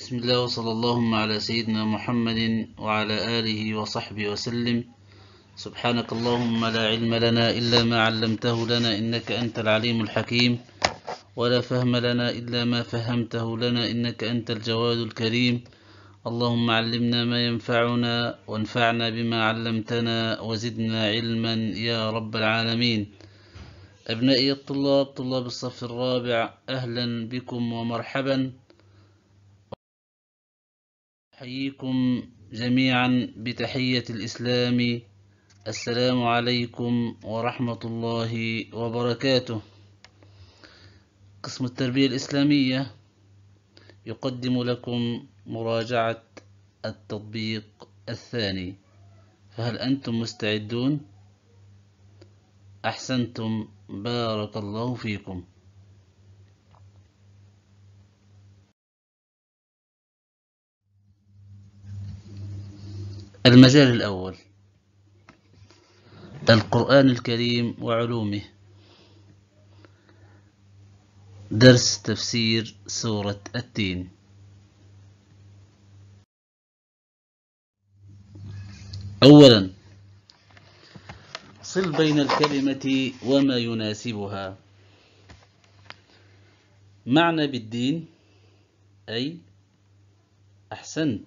بسم الله وصلى اللهم على سيدنا محمد وعلى آله وصحبه وسلم سبحانك اللهم لا علم لنا إلا ما علمته لنا إنك أنت العليم الحكيم ولا فهم لنا إلا ما فهمته لنا إنك أنت الجواد الكريم اللهم علمنا ما ينفعنا وانفعنا بما علمتنا وزدنا علما يا رب العالمين أبنائي الطلاب طلاب الصف الرابع أهلا بكم ومرحبا أحييكم جميعا بتحية الإسلام السلام عليكم ورحمة الله وبركاته قسم التربية الإسلامية يقدم لكم مراجعة التطبيق الثاني فهل أنتم مستعدون؟ أحسنتم بارك الله فيكم المجال الأول القرآن الكريم وعلومه درس تفسير سورة التين أولا صل بين الكلمة وما يناسبها معنى بالدين أي أحسنت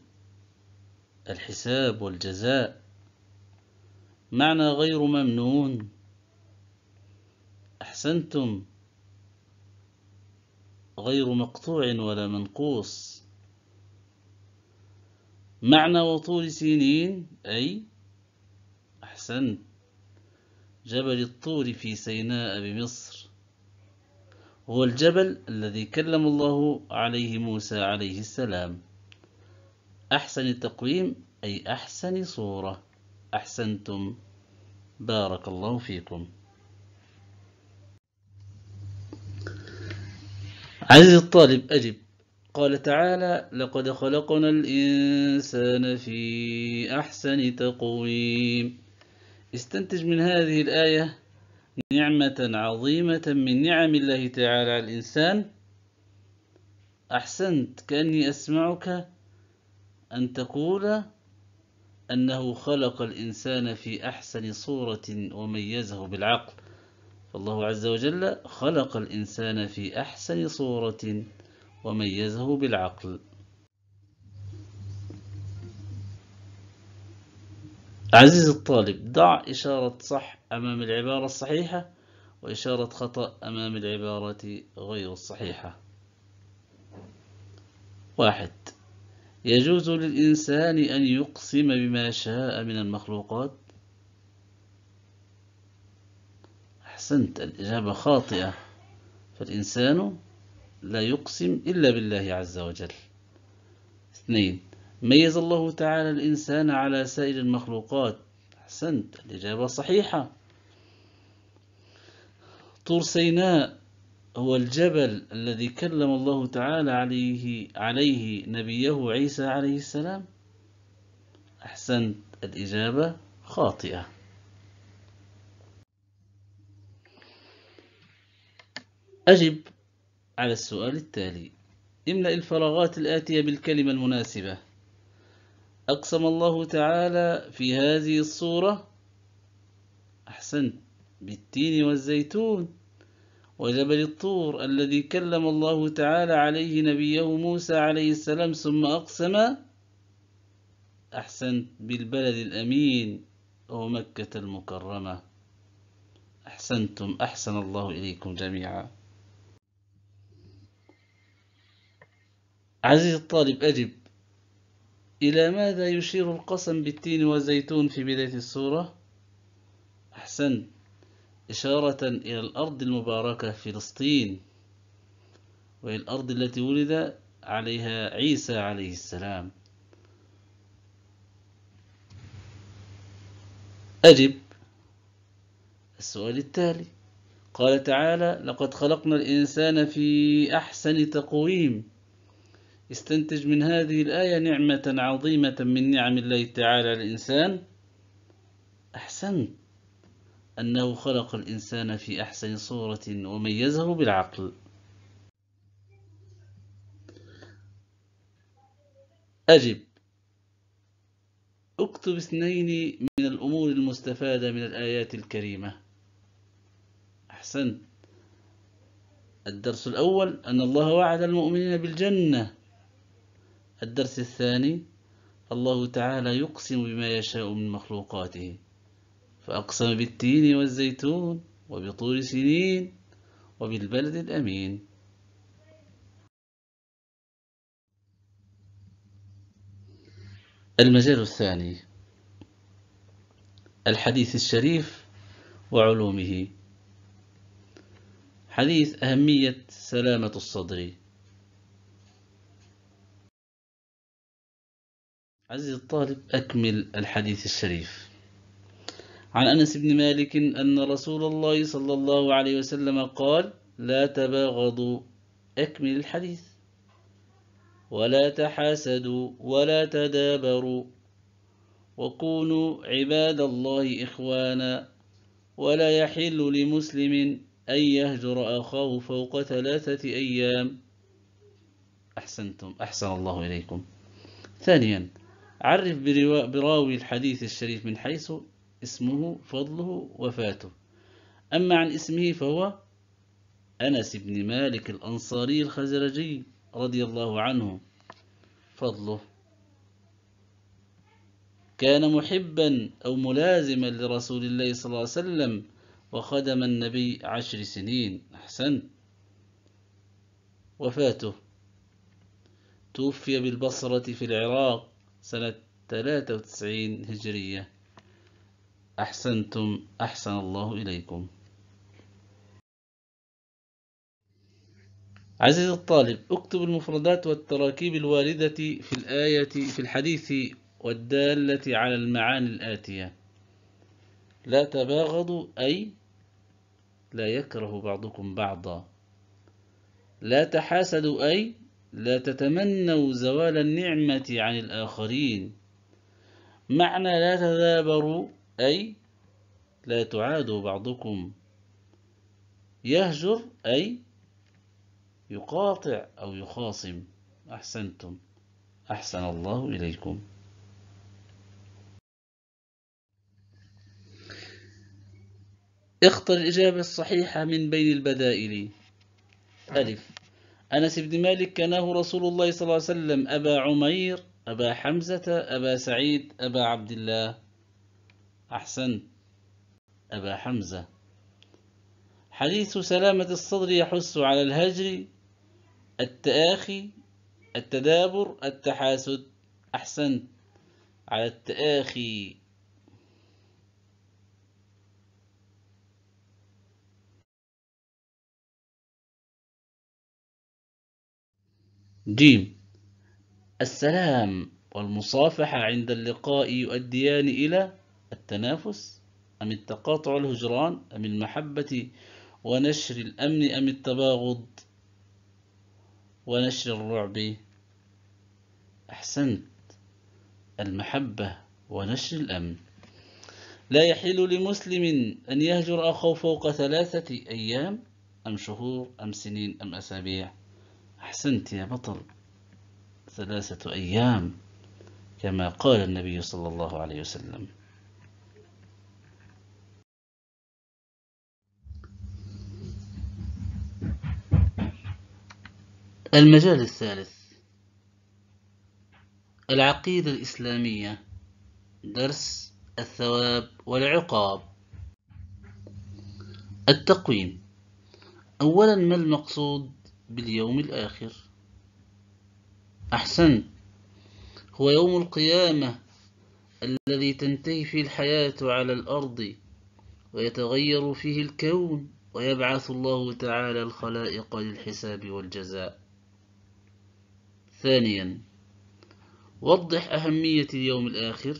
الحساب والجزاء معنى غير ممنون أحسنتم غير مقطوع ولا منقوص معنى وطول سينين أي أحسنت جبل الطور في سيناء بمصر هو الجبل الذي كلم الله عليه موسى عليه السلام أحسن التقويم أي أحسن صورة أحسنتم بارك الله فيكم عزيزي الطالب أجب قال تعالى لقد خلقنا الإنسان في أحسن تقويم استنتج من هذه الآية نعمة عظيمة من نعم الله تعالى على الإنسان أحسنت كأني أسمعك أن تقول أنه خلق الإنسان في أحسن صورة وميزه بالعقل فالله عز وجل خلق الإنسان في أحسن صورة وميزه بالعقل عزيزي الطالب ضع إشارة صح أمام العبارة الصحيحة وإشارة خطأ أمام العبارة غير الصحيحة واحد يجوز للإنسان أن يقسم بما شاء من المخلوقات أحسنت الإجابة خاطئة فالإنسان لا يقسم إلا بالله عز وجل اثنين ميز الله تعالى الإنسان على سائر المخلوقات أحسنت الإجابة صحيحة طور سيناء هو الجبل الذي كلم الله تعالى عليه عليه نبيه عيسى عليه السلام أحسنت الإجابة خاطئة أجب على السؤال التالي املأ الفراغات الآتية بالكلمة المناسبة أقسم الله تعالى في هذه الصورة أحسنت بالتين والزيتون وجبل الطور الذي كلم الله تعالى عليه نبيه موسى عليه السلام ثم أقسم أحسنت بالبلد الأمين هو مكة المكرمة أحسنتم أحسن الله إليكم جميعا عزيز الطالب أجب إلى ماذا يشير القسم بالتين والزيتون في بداية السورة؟ أحسنت إشارة إلى الأرض المباركة فلسطين وهي الأرض التي ولد عليها عيسى عليه السلام أجب السؤال التالي قال تعالى لقد خلقنا الإنسان في أحسن تقويم استنتج من هذه الآية نعمة عظيمة من نعم الله تعالى الإنسان أحسنت أنه خلق الإنسان في أحسن صورة وميزه بالعقل أجب اكتب اثنين من الأمور المستفادة من الآيات الكريمة أحسنت الدرس الأول أن الله وعد المؤمنين بالجنة الدرس الثاني الله تعالى يقسم بما يشاء من مخلوقاته فأقسم بالتين والزيتون وبطول سنين وبالبلد الأمين المجال الثاني الحديث الشريف وعلومه حديث أهمية سلامة الصدر عزيزي الطالب أكمل الحديث الشريف عن أنس بن مالك أن رسول الله صلى الله عليه وسلم قال لا تباغضوا أكمل الحديث ولا تحاسدوا ولا تدابروا وكونوا عباد الله إخوانا ولا يحل لمسلم أن يهجر أخاه فوق ثلاثة أيام أحسنتم أحسن الله إليكم ثانيا عرف براوي الحديث الشريف من حيث اسمه فضله وفاته أما عن اسمه فهو أنس بن مالك الأنصاري الخزرجي رضي الله عنه فضله كان محبا أو ملازما لرسول الله صلى الله عليه وسلم وخدم النبي عشر سنين أحسنت وفاته توفي بالبصرة في العراق سنة 93 هجرية أحسنتم أحسن الله إليكم عزيزي الطالب اكتب المفردات والتراكيب الواردة في الآية في الحديث والدالة على المعاني الآتية لا تباغضوا أي لا يكره بعضكم بعضا لا تحاسدوا أي لا تتمنوا زوال النعمة عن الآخرين معنى لا تدابروا أي لا تعاد بعضكم يهجر أي يقاطع أو يخاصم أحسنتم أحسن الله إليكم اختر الإجابة الصحيحة من بين البدائل ألف أنس بن مالك كناه رسول الله صلى الله عليه وسلم أبا عمير أبا حمزة أبا سعيد أبا عبد الله أحسن أبا حمزة حديث سلامة الصدر يحث على الهجر التآخي التدابر التحاسد أحسن على التآخي جيم السلام والمصافحة عند اللقاء يؤديان إلى التنافس أم التقاطع الهجران أم المحبة ونشر الأمن أم التباغض ونشر الرعب أحسنت المحبة ونشر الأمن لا يحل لمسلم أن يهجر أخوه فوق ثلاثة أيام أم شهور أم سنين أم أسابيع أحسنت يا بطل ثلاثة أيام كما قال النبي صلى الله عليه وسلم المجال الثالث العقيدة الإسلامية درس الثواب والعقاب التقويم أولا ما المقصود باليوم الآخر أحسنت هو يوم القيامة الذي تنتهي فيه الحياة على الأرض ويتغير فيه الكون ويبعث الله تعالى الخلائق للحساب والجزاء ثانيا وضح أهمية اليوم الآخر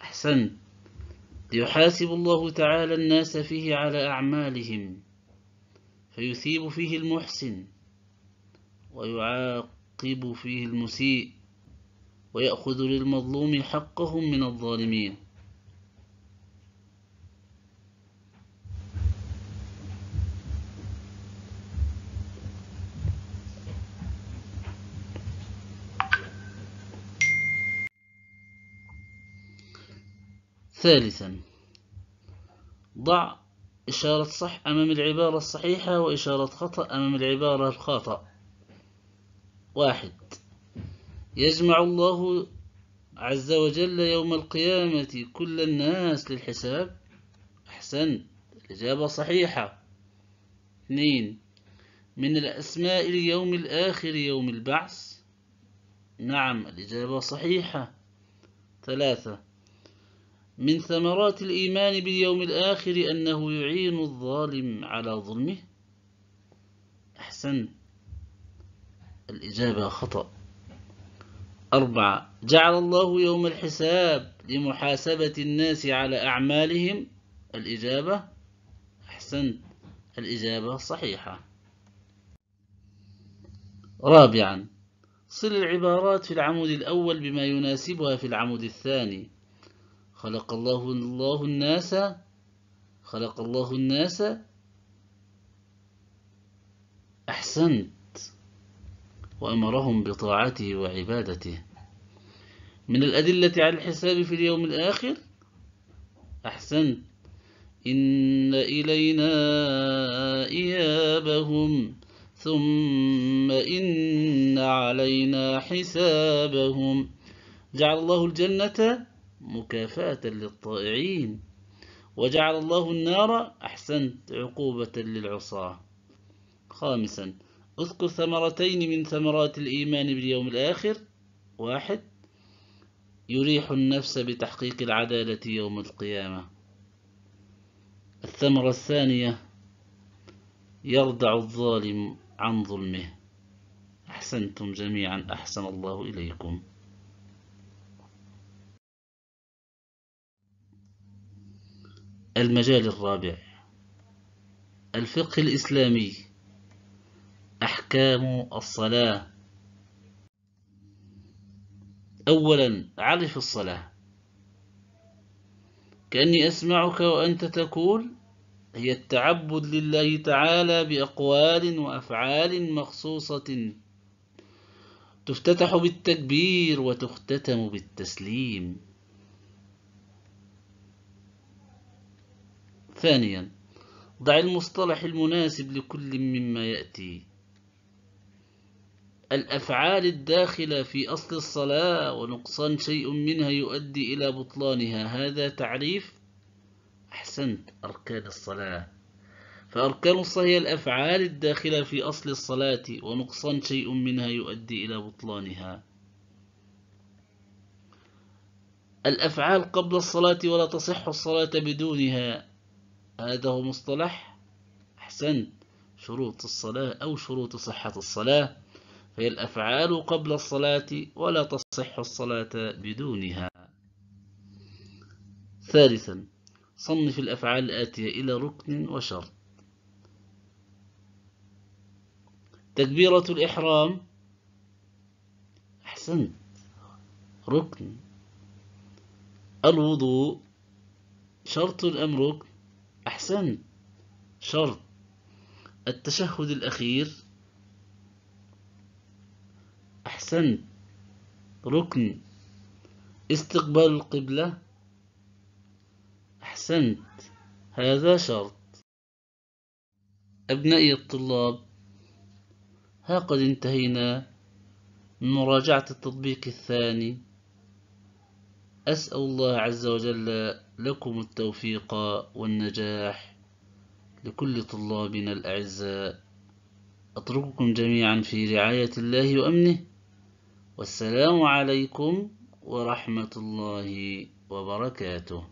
أحسنت ليحاسب الله تعالى الناس فيه على أعمالهم فيثيب فيه المحسن ويعاقب فيه المسيء ويأخذ للمظلوم حقهم من الظالمين ثالثا ضع إشارة صح أمام العبارة الصحيحة وإشارة خطأ أمام العبارة الخاطئة واحد يجمع الله عز وجل يوم القيامة كل الناس للحساب أحسن الإجابة صحيحة اثنين من الأسماء اليوم الآخر يوم البعث نعم الإجابة صحيحة ثلاثة من ثمرات الإيمان باليوم الآخر أنه يعين الظالم على ظلمه أحسن الإجابة خطأ أربعة جعل الله يوم الحساب لمحاسبة الناس على أعمالهم الإجابة أحسنت الإجابة صحيحة رابعا صل العبارات في العمود الأول بما يناسبها في العمود الثاني خلق الله الله الناس خلق الله الناس أحسنت وأمرهم بطاعته وعبادته من الأدلة على الحساب في اليوم الآخر أحسنت إن إلينا إيابهم ثم إن علينا حسابهم جعل الله الجنة مكافأة للطائعين وجعل الله النار أحسنت عقوبة للعصاة خامسا اذكر ثمرتين من ثمرات الإيمان باليوم الآخر واحد يريح النفس بتحقيق العدالة يوم القيامة الثمرة الثانية يردع الظالم عن ظلمه أحسنتم جميعا أحسن الله إليكم المجال الرابع الفقه الإسلامي أحكام الصلاة أولا عرف الصلاة كأني أسمعك وأنت تقول هي التعبد لله تعالى بأقوال وأفعال مخصوصة تفتتح بالتكبير وتختتم بالتسليم ثانيا ضع المصطلح المناسب لكل مما يأتي الأفعال الداخلة في أصل الصلاة ونقصان شيء منها يؤدي إلى بطلانها هذا تعريف أحسنت أركان الصلاة فأركان الصلاة هي الأفعال الداخلة في أصل الصلاة ونقصان شيء منها يؤدي إلى بطلانها الأفعال قبل الصلاة ولا تصح الصلاة بدونها هذا هو مصطلح أحسنت شروط الصلاة أو شروط صحة الصلاة فهي الأفعال قبل الصلاة ولا تصح الصلاة بدونها ثالثا صنف الأفعال الآتية إلى ركن وشرط تكبيرة الإحرام أحسنت ركن الوضوء شرط أم ركن أحسن شرط التشهد الأخير أحسنت ركن استقبال القبلة أحسنت هذا شرط أبنائي الطلاب ها قد انتهينا من مراجعة التطبيق الثاني أسأل الله عز وجل لكم التوفيق والنجاح لكل طلابنا الأعزاء أترككم جميعا في رعاية الله وأمنه والسلام عليكم ورحمة الله وبركاته